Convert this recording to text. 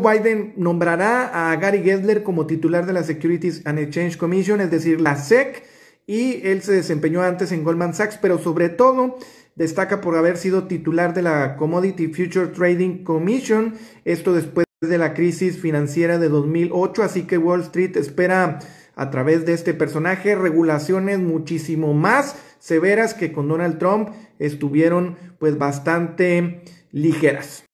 Biden nombrará a Gary gessler como titular de la Securities and Exchange Commission, es decir, la SEC, y él se desempeñó antes en Goldman Sachs, pero sobre todo destaca por haber sido titular de la Commodity Future Trading Commission, esto después de la crisis financiera de 2008, así que Wall Street espera a través de este personaje regulaciones muchísimo más severas que con Donald Trump estuvieron pues bastante ligeras.